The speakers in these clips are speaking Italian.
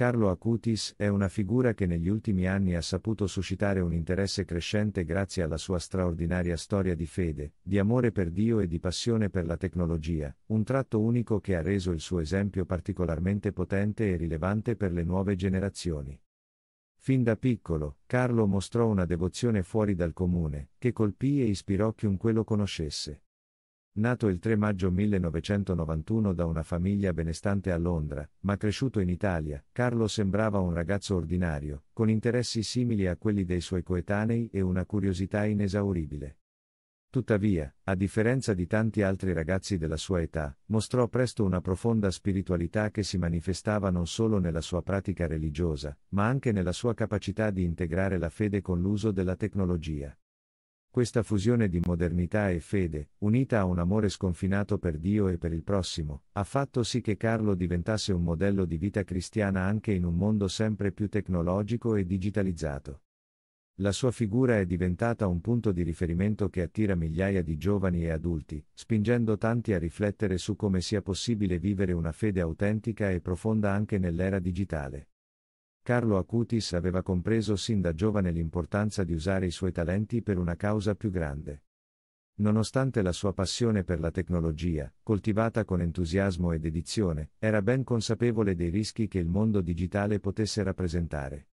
Carlo Acutis è una figura che negli ultimi anni ha saputo suscitare un interesse crescente grazie alla sua straordinaria storia di fede, di amore per Dio e di passione per la tecnologia, un tratto unico che ha reso il suo esempio particolarmente potente e rilevante per le nuove generazioni. Fin da piccolo, Carlo mostrò una devozione fuori dal comune, che colpì e ispirò chiunque lo conoscesse. Nato il 3 maggio 1991 da una famiglia benestante a Londra, ma cresciuto in Italia, Carlo sembrava un ragazzo ordinario, con interessi simili a quelli dei suoi coetanei e una curiosità inesauribile. Tuttavia, a differenza di tanti altri ragazzi della sua età, mostrò presto una profonda spiritualità che si manifestava non solo nella sua pratica religiosa, ma anche nella sua capacità di integrare la fede con l'uso della tecnologia. Questa fusione di modernità e fede, unita a un amore sconfinato per Dio e per il prossimo, ha fatto sì che Carlo diventasse un modello di vita cristiana anche in un mondo sempre più tecnologico e digitalizzato. La sua figura è diventata un punto di riferimento che attira migliaia di giovani e adulti, spingendo tanti a riflettere su come sia possibile vivere una fede autentica e profonda anche nell'era digitale. Carlo Acutis aveva compreso sin da giovane l'importanza di usare i suoi talenti per una causa più grande. Nonostante la sua passione per la tecnologia, coltivata con entusiasmo e dedizione, era ben consapevole dei rischi che il mondo digitale potesse rappresentare.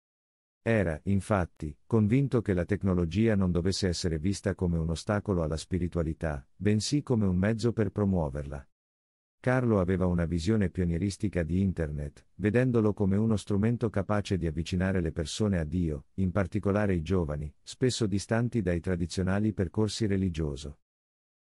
Era, infatti, convinto che la tecnologia non dovesse essere vista come un ostacolo alla spiritualità, bensì come un mezzo per promuoverla. Carlo aveva una visione pionieristica di Internet, vedendolo come uno strumento capace di avvicinare le persone a Dio, in particolare i giovani, spesso distanti dai tradizionali percorsi religioso.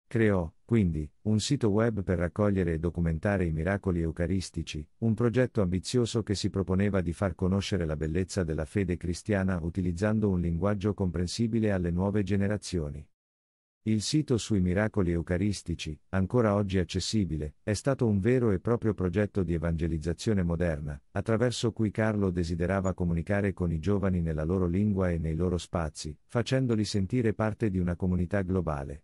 Creò, quindi, un sito web per raccogliere e documentare i miracoli eucaristici, un progetto ambizioso che si proponeva di far conoscere la bellezza della fede cristiana utilizzando un linguaggio comprensibile alle nuove generazioni. Il sito sui miracoli eucaristici, ancora oggi accessibile, è stato un vero e proprio progetto di evangelizzazione moderna, attraverso cui Carlo desiderava comunicare con i giovani nella loro lingua e nei loro spazi, facendoli sentire parte di una comunità globale.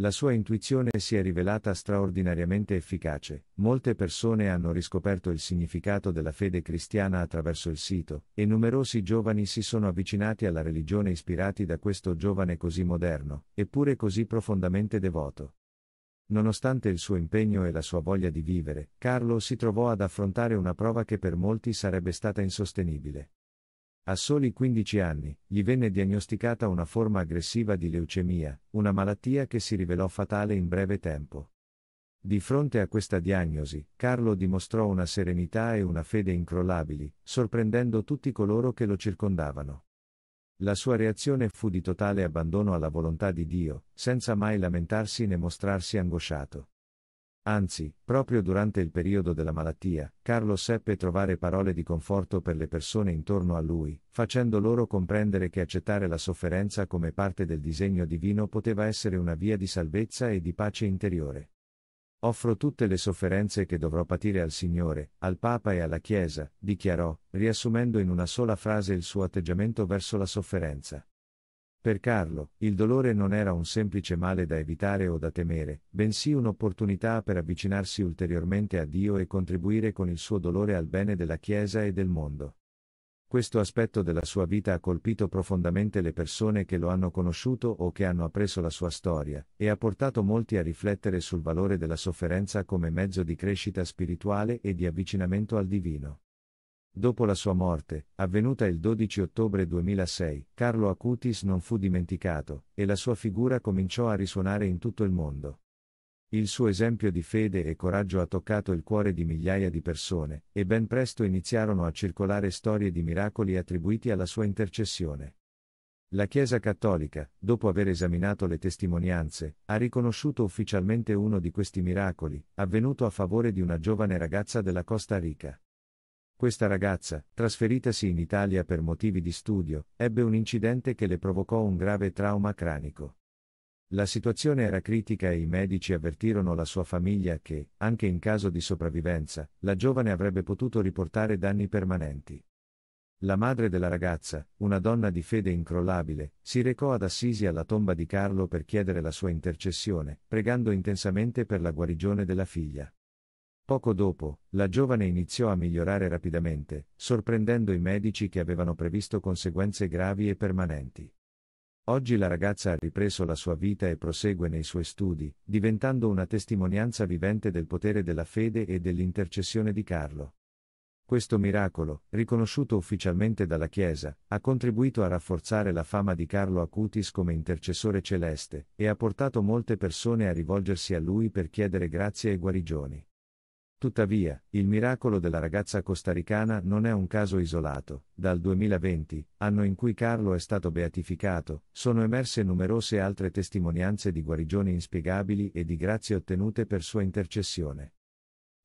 La sua intuizione si è rivelata straordinariamente efficace, molte persone hanno riscoperto il significato della fede cristiana attraverso il sito, e numerosi giovani si sono avvicinati alla religione ispirati da questo giovane così moderno, eppure così profondamente devoto. Nonostante il suo impegno e la sua voglia di vivere, Carlo si trovò ad affrontare una prova che per molti sarebbe stata insostenibile. A soli 15 anni, gli venne diagnosticata una forma aggressiva di leucemia, una malattia che si rivelò fatale in breve tempo. Di fronte a questa diagnosi, Carlo dimostrò una serenità e una fede incrollabili, sorprendendo tutti coloro che lo circondavano. La sua reazione fu di totale abbandono alla volontà di Dio, senza mai lamentarsi né mostrarsi angosciato. Anzi, proprio durante il periodo della malattia, Carlo seppe trovare parole di conforto per le persone intorno a lui, facendo loro comprendere che accettare la sofferenza come parte del disegno divino poteva essere una via di salvezza e di pace interiore. Offro tutte le sofferenze che dovrò patire al Signore, al Papa e alla Chiesa, dichiarò, riassumendo in una sola frase il suo atteggiamento verso la sofferenza. Per Carlo, il dolore non era un semplice male da evitare o da temere, bensì un'opportunità per avvicinarsi ulteriormente a Dio e contribuire con il suo dolore al bene della Chiesa e del mondo. Questo aspetto della sua vita ha colpito profondamente le persone che lo hanno conosciuto o che hanno appreso la sua storia, e ha portato molti a riflettere sul valore della sofferenza come mezzo di crescita spirituale e di avvicinamento al divino. Dopo la sua morte, avvenuta il 12 ottobre 2006, Carlo Acutis non fu dimenticato, e la sua figura cominciò a risuonare in tutto il mondo. Il suo esempio di fede e coraggio ha toccato il cuore di migliaia di persone, e ben presto iniziarono a circolare storie di miracoli attribuiti alla sua intercessione. La Chiesa Cattolica, dopo aver esaminato le testimonianze, ha riconosciuto ufficialmente uno di questi miracoli, avvenuto a favore di una giovane ragazza della Costa Rica. Questa ragazza, trasferitasi in Italia per motivi di studio, ebbe un incidente che le provocò un grave trauma cranico. La situazione era critica e i medici avvertirono la sua famiglia che, anche in caso di sopravvivenza, la giovane avrebbe potuto riportare danni permanenti. La madre della ragazza, una donna di fede incrollabile, si recò ad Assisi alla tomba di Carlo per chiedere la sua intercessione, pregando intensamente per la guarigione della figlia. Poco dopo, la giovane iniziò a migliorare rapidamente, sorprendendo i medici che avevano previsto conseguenze gravi e permanenti. Oggi la ragazza ha ripreso la sua vita e prosegue nei suoi studi, diventando una testimonianza vivente del potere della fede e dell'intercessione di Carlo. Questo miracolo, riconosciuto ufficialmente dalla Chiesa, ha contribuito a rafforzare la fama di Carlo Acutis come intercessore celeste, e ha portato molte persone a rivolgersi a lui per chiedere grazie e guarigioni. Tuttavia, il miracolo della ragazza costaricana non è un caso isolato. Dal 2020, anno in cui Carlo è stato beatificato, sono emerse numerose altre testimonianze di guarigioni inspiegabili e di grazie ottenute per sua intercessione.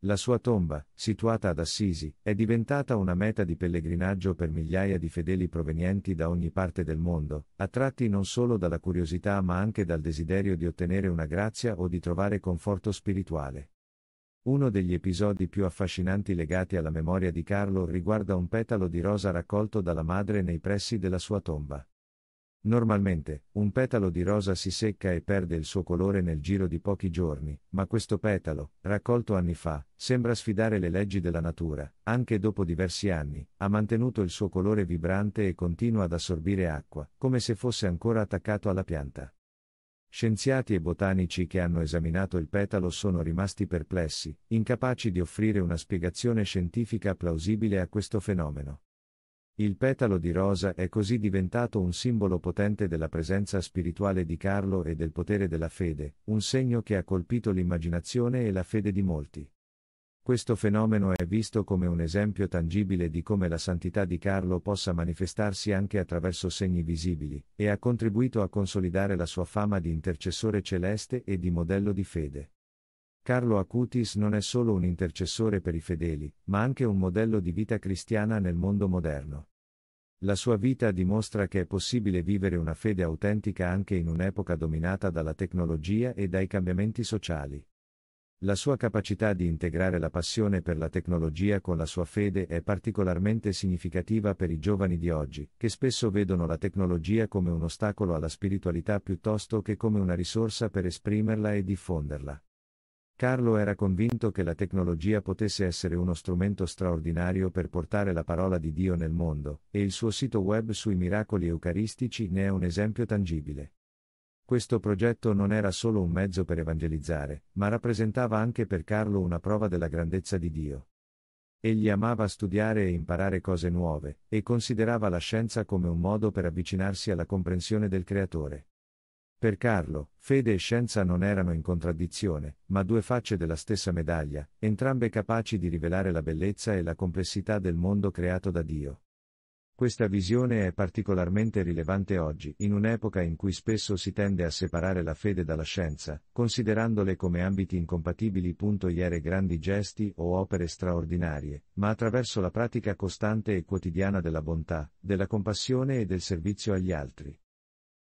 La sua tomba, situata ad Assisi, è diventata una meta di pellegrinaggio per migliaia di fedeli provenienti da ogni parte del mondo, attratti non solo dalla curiosità ma anche dal desiderio di ottenere una grazia o di trovare conforto spirituale. Uno degli episodi più affascinanti legati alla memoria di Carlo riguarda un petalo di rosa raccolto dalla madre nei pressi della sua tomba. Normalmente, un petalo di rosa si secca e perde il suo colore nel giro di pochi giorni, ma questo petalo, raccolto anni fa, sembra sfidare le leggi della natura, anche dopo diversi anni, ha mantenuto il suo colore vibrante e continua ad assorbire acqua, come se fosse ancora attaccato alla pianta. Scienziati e botanici che hanno esaminato il petalo sono rimasti perplessi, incapaci di offrire una spiegazione scientifica plausibile a questo fenomeno. Il petalo di rosa è così diventato un simbolo potente della presenza spirituale di Carlo e del potere della fede, un segno che ha colpito l'immaginazione e la fede di molti. Questo fenomeno è visto come un esempio tangibile di come la santità di Carlo possa manifestarsi anche attraverso segni visibili, e ha contribuito a consolidare la sua fama di intercessore celeste e di modello di fede. Carlo Acutis non è solo un intercessore per i fedeli, ma anche un modello di vita cristiana nel mondo moderno. La sua vita dimostra che è possibile vivere una fede autentica anche in un'epoca dominata dalla tecnologia e dai cambiamenti sociali. La sua capacità di integrare la passione per la tecnologia con la sua fede è particolarmente significativa per i giovani di oggi, che spesso vedono la tecnologia come un ostacolo alla spiritualità piuttosto che come una risorsa per esprimerla e diffonderla. Carlo era convinto che la tecnologia potesse essere uno strumento straordinario per portare la parola di Dio nel mondo, e il suo sito web sui miracoli eucaristici ne è un esempio tangibile. Questo progetto non era solo un mezzo per evangelizzare, ma rappresentava anche per Carlo una prova della grandezza di Dio. Egli amava studiare e imparare cose nuove, e considerava la scienza come un modo per avvicinarsi alla comprensione del Creatore. Per Carlo, fede e scienza non erano in contraddizione, ma due facce della stessa medaglia, entrambe capaci di rivelare la bellezza e la complessità del mondo creato da Dio. Questa visione è particolarmente rilevante oggi, in un'epoca in cui spesso si tende a separare la fede dalla scienza, considerandole come ambiti incompatibili. Iere grandi gesti o opere straordinarie, ma attraverso la pratica costante e quotidiana della bontà, della compassione e del servizio agli altri,